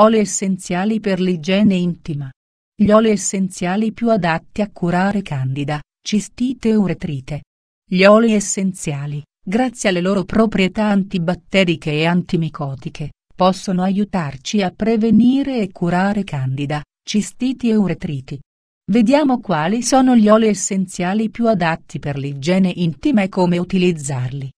Oli essenziali per l'igiene intima. Gli oli essenziali più adatti a curare candida, cistite e uretrite. Gli oli essenziali, grazie alle loro proprietà antibatteriche e antimicotiche, possono aiutarci a prevenire e curare candida, cistiti e uretriti. Vediamo quali sono gli oli essenziali più adatti per l'igiene intima e come utilizzarli.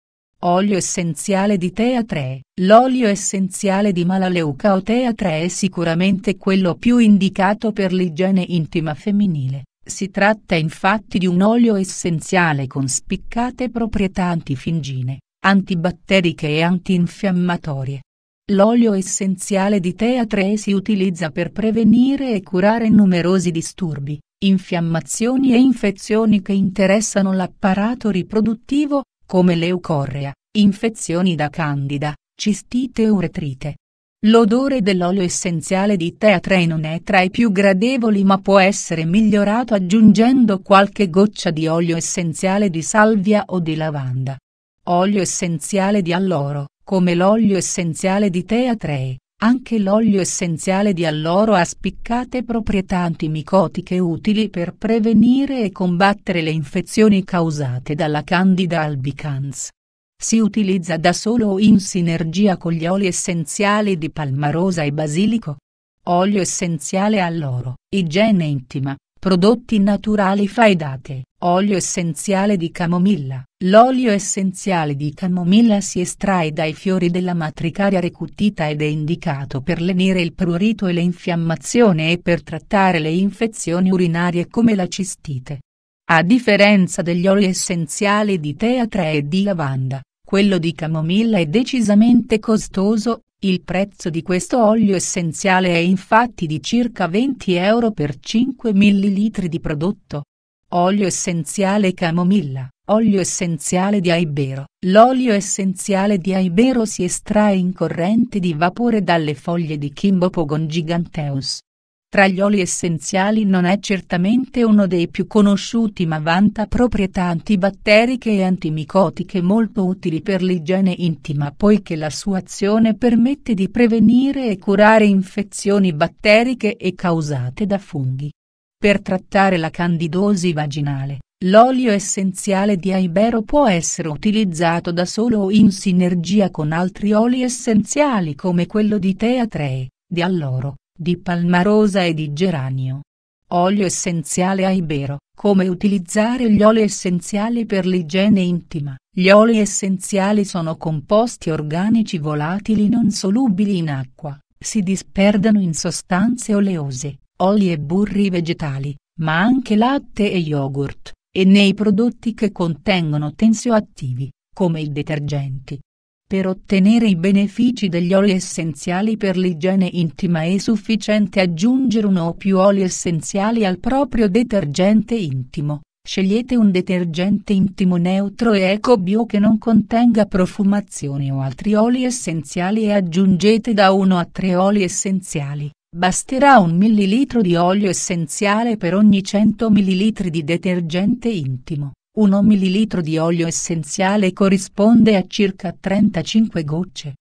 Olio essenziale di Tea 3 L'olio essenziale di Malaleuca o Tea 3 è sicuramente quello più indicato per l'igiene intima femminile. Si tratta infatti di un olio essenziale con spiccate proprietà antifingine, antibatteriche e antinfiammatorie. L'olio essenziale di Tea 3 si utilizza per prevenire e curare numerosi disturbi, infiammazioni e infezioni che interessano l'apparato riproduttivo, come leucorrea, Infezioni da candida, cistite o uretrite. L'odore dell'olio essenziale di tea 3 non è tra i più gradevoli ma può essere migliorato aggiungendo qualche goccia di olio essenziale di salvia o di lavanda. Olio essenziale di alloro, come l'olio essenziale di tea 3, anche l'olio essenziale di alloro ha spiccate proprietà antimicotiche utili per prevenire e combattere le infezioni causate dalla Candida albicans. Si utilizza da solo o in sinergia con gli oli essenziali di palmarosa e basilico. Olio essenziale all'oro, igiene intima, prodotti naturali faidate, olio essenziale di camomilla. L'olio essenziale di camomilla si estrae dai fiori della matricaria recutita ed è indicato per lenire il prurito e le infiammazioni e per trattare le infezioni urinarie come la cistite. A differenza degli oli essenziali di teatra e di lavanda, quello di camomilla è decisamente costoso, il prezzo di questo olio essenziale è infatti di circa 20 euro per 5 ml di prodotto. Olio essenziale camomilla, olio essenziale di aibero. L'olio essenziale di aibero si estrae in corrente di vapore dalle foglie di Kimbopogon giganteus, tra gli oli essenziali non è certamente uno dei più conosciuti ma vanta proprietà antibatteriche e antimicotiche molto utili per l'igiene intima poiché la sua azione permette di prevenire e curare infezioni batteriche e causate da funghi. Per trattare la candidosi vaginale, l'olio essenziale di aibero può essere utilizzato da solo o in sinergia con altri oli essenziali come quello di tea di alloro di palmarosa e di geranio. Olio essenziale a Ibero. Come utilizzare gli oli essenziali per l'igiene intima? Gli oli essenziali sono composti organici volatili non solubili in acqua, si disperdono in sostanze oleose, oli e burri vegetali, ma anche latte e yogurt, e nei prodotti che contengono tensioattivi, come i detergenti, per ottenere i benefici degli oli essenziali per l'igiene intima è sufficiente aggiungere uno o più oli essenziali al proprio detergente intimo. Scegliete un detergente intimo neutro e eco-bio che non contenga profumazioni o altri oli essenziali e aggiungete da 1 a 3 oli essenziali. Basterà un millilitro di olio essenziale per ogni 100 ml di detergente intimo. 1 ml di olio essenziale corrisponde a circa 35 gocce,